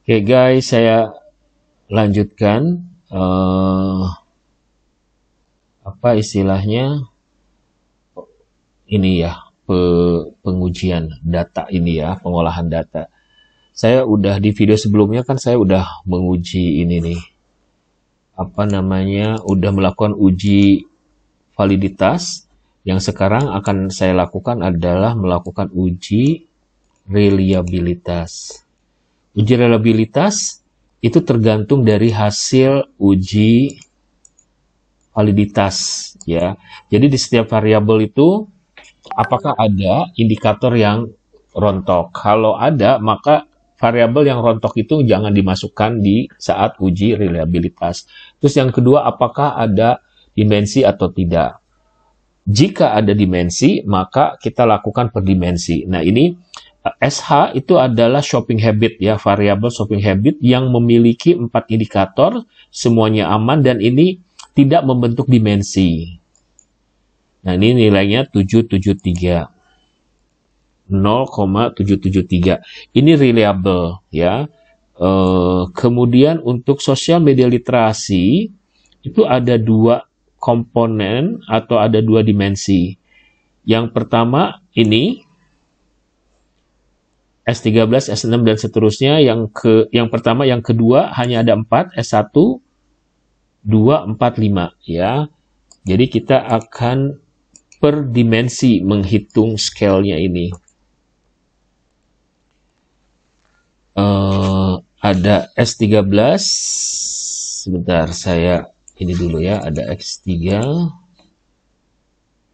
Oke okay, guys, saya lanjutkan uh, apa istilahnya ini ya pe, pengujian data ini ya pengolahan data. Saya udah di video sebelumnya kan saya udah menguji ini nih apa namanya udah melakukan uji validitas. Yang sekarang akan saya lakukan adalah melakukan uji reliabilitas. Uji reliabilitas itu tergantung dari hasil uji validitas ya. Jadi di setiap variabel itu apakah ada indikator yang rontok? Kalau ada maka variabel yang rontok itu jangan dimasukkan di saat uji reliabilitas. Terus yang kedua apakah ada dimensi atau tidak? Jika ada dimensi maka kita lakukan per dimensi. Nah ini SH eh, itu adalah shopping habit ya, variabel shopping habit yang memiliki empat indikator, semuanya aman dan ini tidak membentuk dimensi. Nah, ini nilainya 773. 0,773. Ini reliable ya. E, kemudian untuk sosial media literasi itu ada dua komponen atau ada dua dimensi. Yang pertama ini S13, S6 dan seterusnya yang ke yang pertama yang kedua hanya ada 4 S1 2 4 5 ya. Jadi kita akan per dimensi menghitung scale-nya ini. Uh, ada S13 sebentar saya ini dulu ya ada X3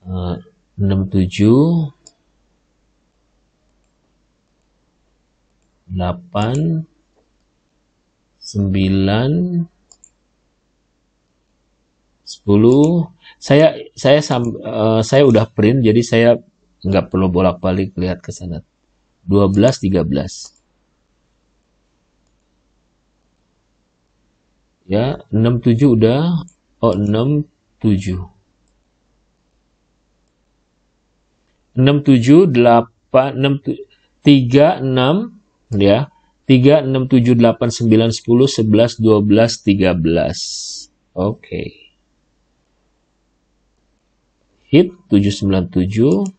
uh, 67 8 9 10 saya saya uh, saya udah print jadi saya nggak perlu bolak-balik lihat ke sana 12 13 ya 67 udah oh 67 67 8 6 3 6 ya. 3 6 7 8 9 10 11 12 13. Oke. Okay. Hit 7 9 7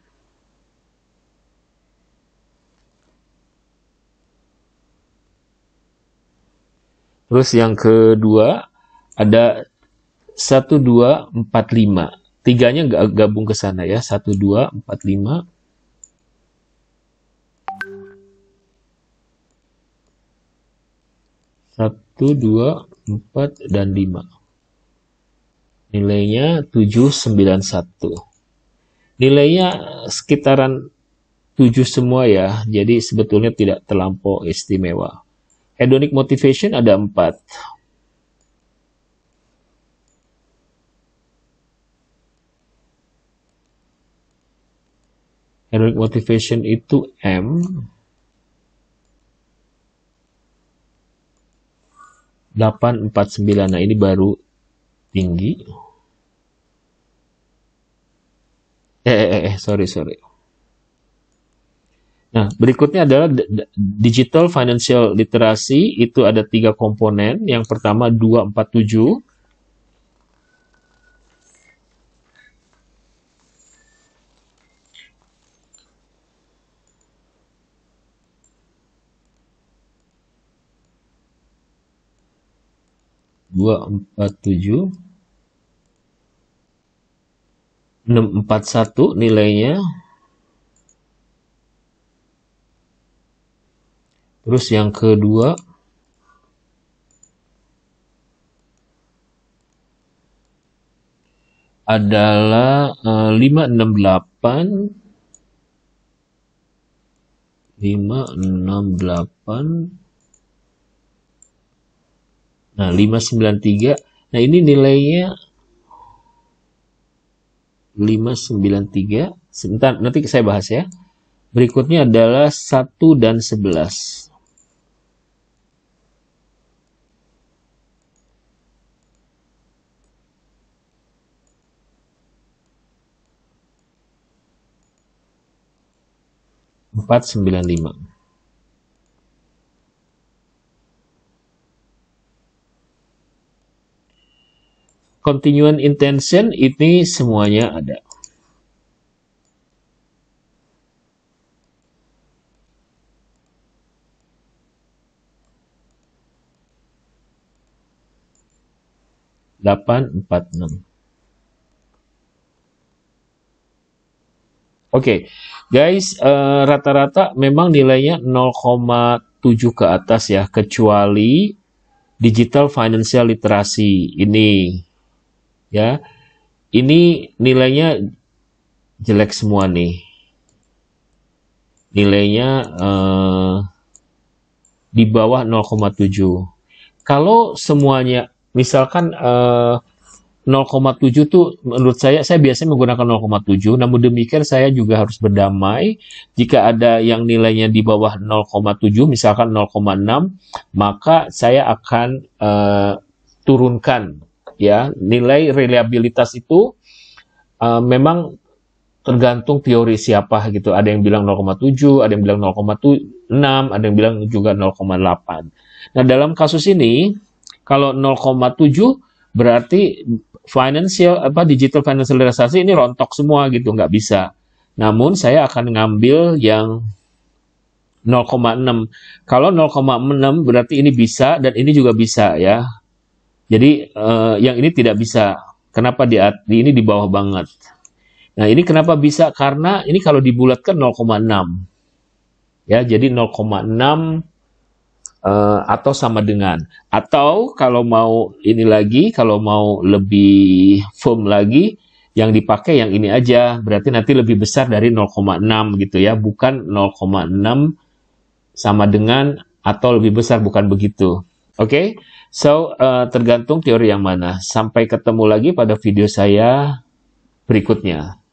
Terus yang kedua ada 1245. Tiganya gabung ke sana ya. 1245 1, 2, 4, dan 5. Nilainya 791. Nilainya sekitaran 7 semua ya, jadi sebetulnya tidak terlampau istimewa. Hedonic motivation ada 4. Hedonic motivation itu M, 849. Nah, ini baru tinggi. Eh, eh, eh, eh, sorry, sorry. Nah, berikutnya adalah digital financial literacy. Itu ada tiga komponen. Yang pertama 247. 247 641 nilainya terus yang kedua adalah uh, 568 568 Nah, 593. Nah, ini nilainya 593. Sebentar, nanti saya bahas ya. Berikutnya adalah 1 dan 11. empat sembilan lima continuous intention ini semuanya ada. delapan empat enam. Oke, guys, eh, rata-rata uh, memang nilainya 0,7 ke atas ya, kecuali digital financial literacy ini ya ini nilainya jelek semua nih nilainya eh, di bawah 0,7 kalau semuanya misalkan eh, 0,7 tuh menurut saya saya biasanya menggunakan 0,7 namun demikian saya juga harus berdamai jika ada yang nilainya di bawah 0,7 misalkan 0,6 maka saya akan uh, turunkan ya nilai reliabilitas itu uh, memang tergantung teori siapa gitu. Ada yang bilang 0,7, ada yang bilang 0,6, ada yang bilang juga 0,8. Nah, dalam kasus ini kalau 0,7 berarti financial apa digital financial realisasi ini rontok semua gitu, nggak bisa. Namun saya akan ngambil yang 0,6. Kalau 0,6 berarti ini bisa dan ini juga bisa ya. Jadi uh, yang ini tidak bisa. Kenapa di, di ini di bawah banget? Nah, ini kenapa bisa? Karena ini kalau dibulatkan 0,6. Ya, jadi 0,6 Uh, eh, atau sama dengan atau kalau mau ini lagi kalau mau lebih firm lagi yang dipakai yang ini aja berarti nanti lebih besar dari 0,6 gitu ya bukan 0,6 sama dengan atau lebih besar bukan begitu Oke, okay? so uh, tergantung teori yang mana. Sampai ketemu lagi pada video saya berikutnya.